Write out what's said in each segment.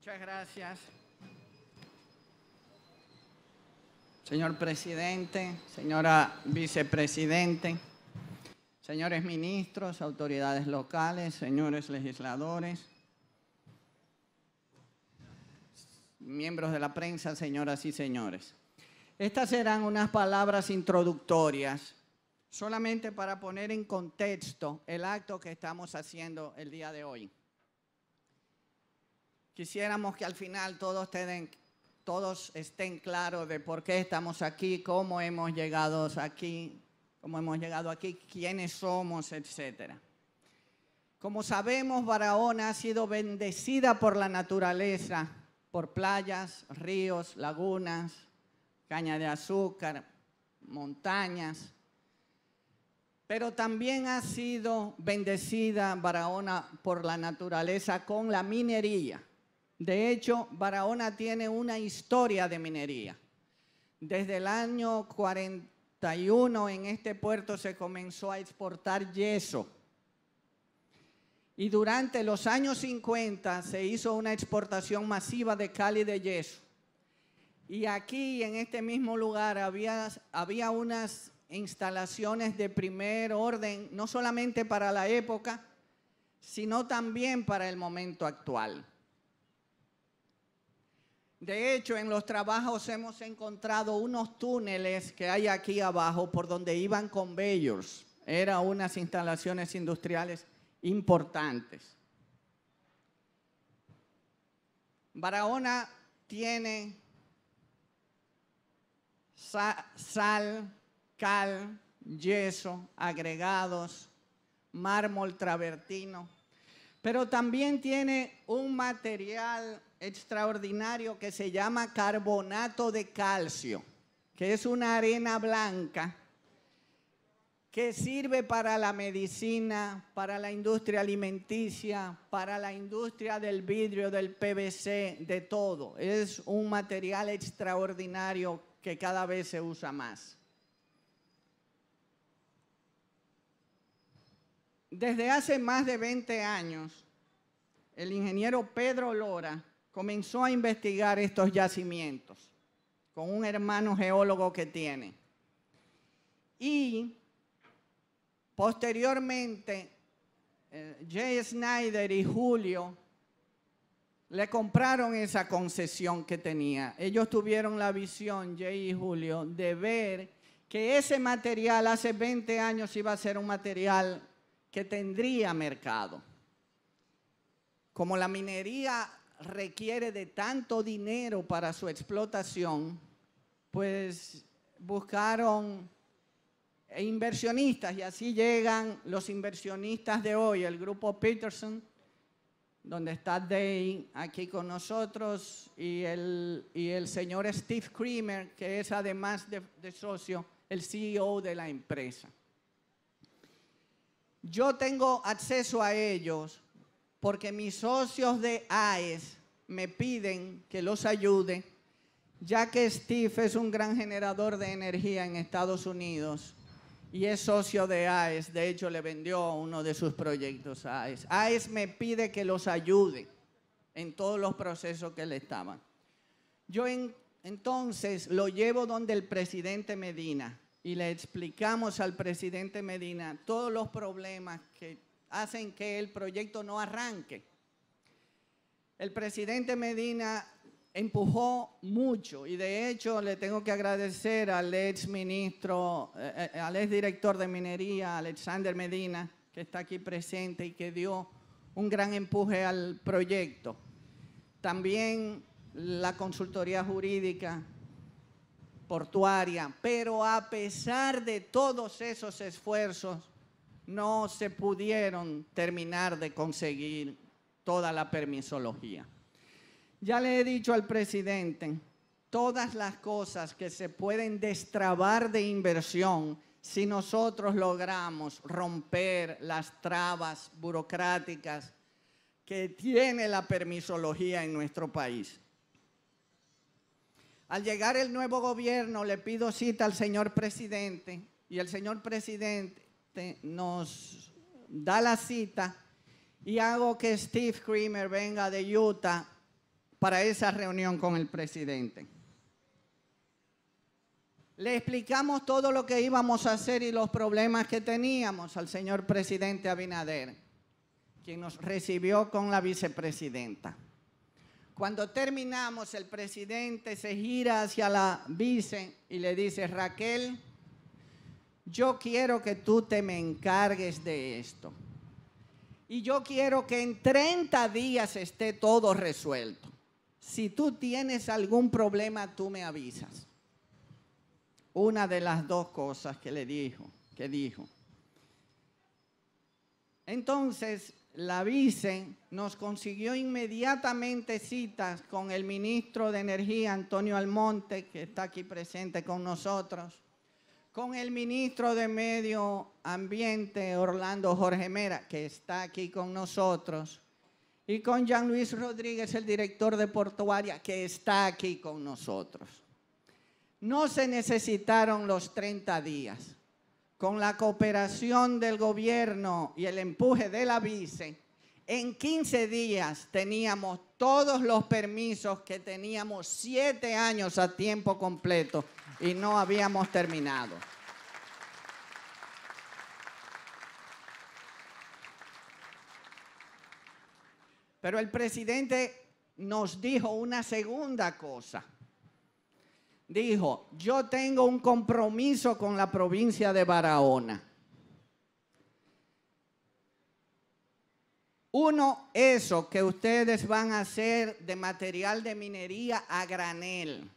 Muchas gracias. Señor presidente, señora vicepresidente, señores ministros, autoridades locales, señores legisladores, miembros de la prensa, señoras y señores. Estas serán unas palabras introductorias solamente para poner en contexto el acto que estamos haciendo el día de hoy. Quisiéramos que al final todos, estén claros de por qué estamos aquí, cómo hemos llegado aquí, cómo hemos llegado aquí, quiénes somos, etc. Como sabemos, Barahona ha sido bendecida por la naturaleza, por playas, ríos, lagunas, caña de azúcar, montañas, pero también ha sido bendecida Barahona por la naturaleza con la minería. De hecho, Barahona tiene una historia de minería. Desde el año 41 en este puerto se comenzó a exportar yeso. Y durante los años 50 se hizo una exportación masiva de cal y de yeso. Y aquí, en este mismo lugar, había, había unas instalaciones de primer orden, no solamente para la época, sino también para el momento actual. De hecho, en los trabajos hemos encontrado unos túneles que hay aquí abajo por donde iban conveyors. Eran unas instalaciones industriales importantes. Barahona tiene sal, cal, yeso, agregados, mármol travertino pero también tiene un material extraordinario que se llama carbonato de calcio, que es una arena blanca que sirve para la medicina, para la industria alimenticia, para la industria del vidrio, del PVC, de todo. Es un material extraordinario que cada vez se usa más. Desde hace más de 20 años, el ingeniero Pedro Lora comenzó a investigar estos yacimientos con un hermano geólogo que tiene. Y posteriormente, eh, Jay Snyder y Julio le compraron esa concesión que tenía. Ellos tuvieron la visión, Jay y Julio, de ver que ese material hace 20 años iba a ser un material que tendría mercado. Como la minería requiere de tanto dinero para su explotación, pues buscaron inversionistas y así llegan los inversionistas de hoy, el grupo Peterson, donde está Dave aquí con nosotros y el, señor Steve Creamer, que es además de socio, el CEO de la empresa. Yo tengo acceso a ellos porque mis socios de AES me piden que los ayude, ya que Steve es un gran generador de energía en Estados Unidos y es socio de AES. De hecho, le vendió uno de sus proyectos a AES. AES me pide que los ayude en todos los procesos que le estaban. Yo entonces lo llevo donde el presidente Medina, y le explicamos al presidente Medina todos los problemas que hacen que el proyecto no arranque. El presidente Medina empujó mucho y de hecho le tengo que agradecer al ex eh, eh, al ex director de minería, Alexander Medina, que está aquí presente y que dio un gran empuje al proyecto. También la consultoría jurídica portuaria, pero a pesar de todos esos esfuerzos, no se pudieron terminar de conseguir toda la permisología. Ya le he dicho al presidente, todas las cosas que se pueden destrabar de inversión, si nosotros logramos romper las trabas burocráticas que tiene la permisología en nuestro país. Al llegar el nuevo gobierno, le pido cita al señor presidente y el señor presidente nos da la cita y hago que Steve Creamer venga de Utah para esa reunión con el presidente. Le explicamos todo lo que íbamos a hacer y los problemas que teníamos al señor presidente Abinader, quien nos recibió con la vicepresidenta. Cuando terminamos, el presidente se gira hacia la vice y le dice, Raquel, yo quiero que tú te me encargues de esto. Y yo quiero que en 30 días esté todo resuelto. Si tú tienes algún problema, tú me avisas. Una de las dos cosas que le dijo, que dijo. Entonces, la vice nos consiguió inmediatamente citas con el ministro de Energía, Antonio Almonte, que está aquí presente con nosotros, con el ministro de Medio Ambiente, Orlando Jorge Mera, que está aquí con nosotros, y con Jean Luis Rodríguez, el director de Portuaria, que está aquí con nosotros. No se necesitaron los 30 días con la cooperación del gobierno y el empuje de la vice, en 15 días teníamos todos los permisos que teníamos siete años a tiempo completo y no habíamos terminado. Pero el presidente nos dijo una segunda cosa dijo, yo tengo un compromiso con la provincia de Barahona. Uno, eso que ustedes van a hacer de material de minería a granel.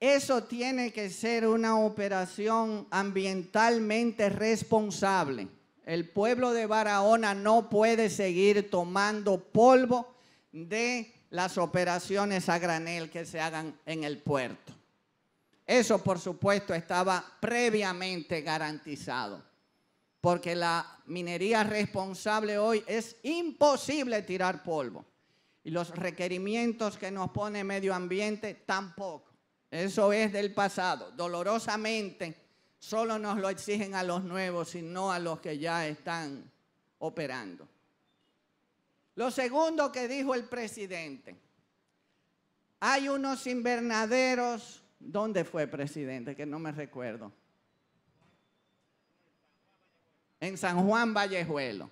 Eso tiene que ser una operación ambientalmente responsable. El pueblo de Barahona no puede seguir tomando polvo de las operaciones a granel que se hagan en el puerto. Eso, por supuesto, estaba previamente garantizado, porque la minería responsable hoy es imposible tirar polvo. Y los requerimientos que nos pone medio ambiente tampoco. Eso es del pasado. Dolorosamente, solo nos lo exigen a los nuevos y no a los que ya están operando. Lo segundo que dijo el presidente, hay unos invernaderos, ¿dónde fue presidente? Que no me recuerdo. En San Juan Vallejuelo.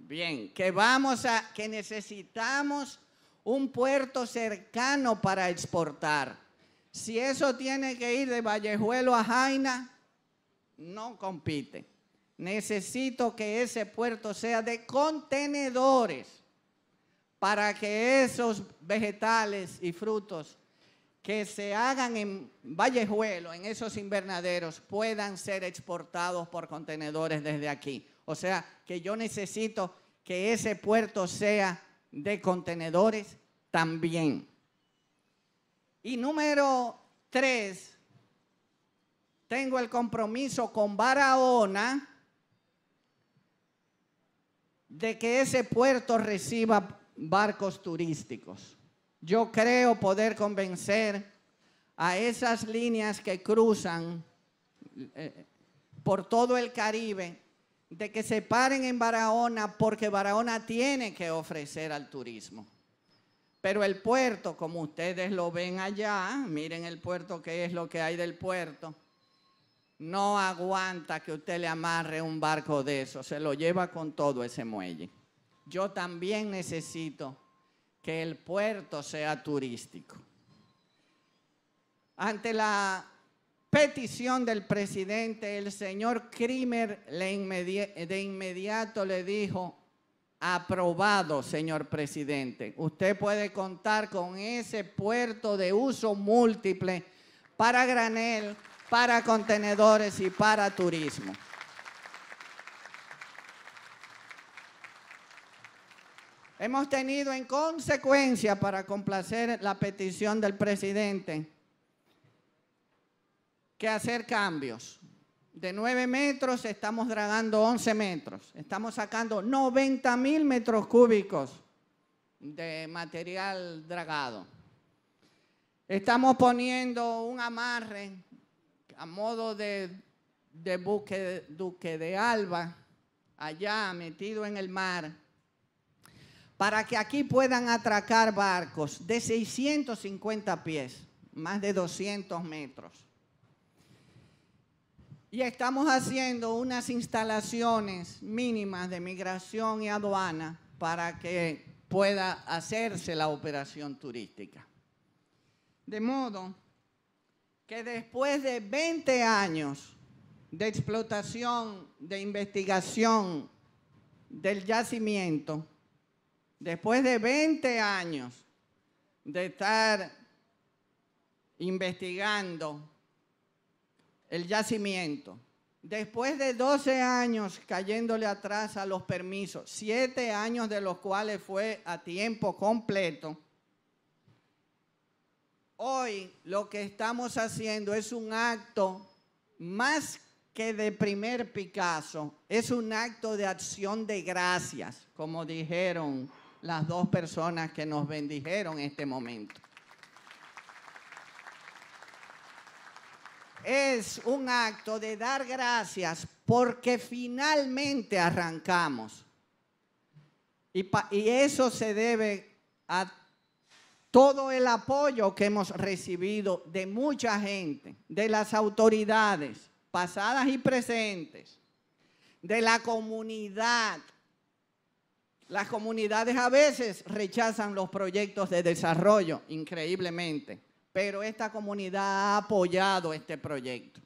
Bien, que vamos a, que necesitamos un puerto cercano para exportar. Si eso tiene que ir de Vallejuelo a Jaina, no compite. Necesito que ese puerto sea de contenedores para que esos vegetales y frutos que se hagan en Vallejuelo, en esos invernaderos, puedan ser exportados por contenedores desde aquí. O sea, que yo necesito que ese puerto sea de contenedores también. Y número tres, tengo el compromiso con Barahona de que ese puerto reciba barcos turísticos. Yo creo poder convencer a esas líneas que cruzan eh, por todo el Caribe de que se paren en Barahona porque Barahona tiene que ofrecer al turismo. Pero el puerto, como ustedes lo ven allá, miren el puerto, que es lo que hay del puerto, no aguanta que usted le amarre un barco de eso, se lo lleva con todo ese muelle. Yo también necesito que el puerto sea turístico. Ante la petición del presidente, el señor Krimer de inmediato le dijo, aprobado, señor presidente, usted puede contar con ese puerto de uso múltiple para granel para contenedores y para turismo. Hemos tenido en consecuencia, para complacer la petición del presidente, que hacer cambios. De 9 metros estamos dragando 11 metros. Estamos sacando 90 mil metros cúbicos de material dragado. Estamos poniendo un amarre a modo de, buque, duque de Alba, allá metido en el mar, para que aquí puedan atracar barcos de 650 pies, más de 200 metros. Y estamos haciendo unas instalaciones mínimas de migración y aduana para que pueda hacerse la operación turística. De modo que después de 20 años de explotación, de investigación del yacimiento, después de 20 años de estar investigando el yacimiento, después de 12 años cayéndole atrás a los permisos, 7 años de los cuales fue a tiempo completo, Hoy lo que estamos haciendo es un acto más que de primer Picasso, es un acto de acción de gracias, como dijeron las dos personas que nos bendijeron en este momento. Es un acto de dar gracias porque finalmente arrancamos. Y, eso se debe a todo el apoyo que hemos recibido de mucha gente, de las autoridades pasadas y presentes, de la comunidad. Las comunidades a veces rechazan los proyectos de desarrollo, increíblemente, pero esta comunidad ha apoyado este proyecto.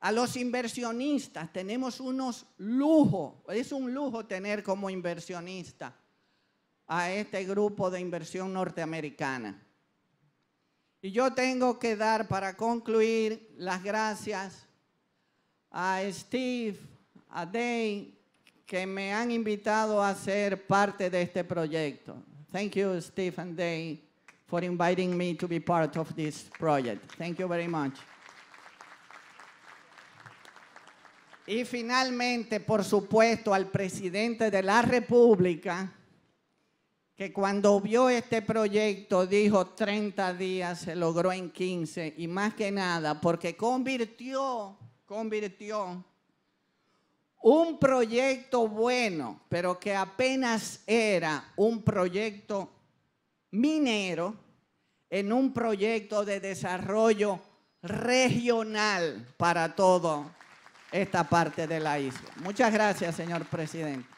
A los inversionistas tenemos unos lujos, es un lujo tener como inversionista a este grupo de inversión norteamericana. Y yo tengo que dar para concluir las gracias a Steve, a Day que me han invitado a ser parte de este proyecto. Thank you, Steve and Day for inviting me to be part of this project. Thank you very much. Y finalmente, por supuesto, al presidente de la República, que cuando vio este proyecto dijo 30 días, se logró en 15 y más que nada porque convirtió, convirtió un proyecto bueno, pero que apenas era un proyecto minero, en un proyecto de desarrollo regional para toda esta parte de la isla. Muchas gracias, señor presidente.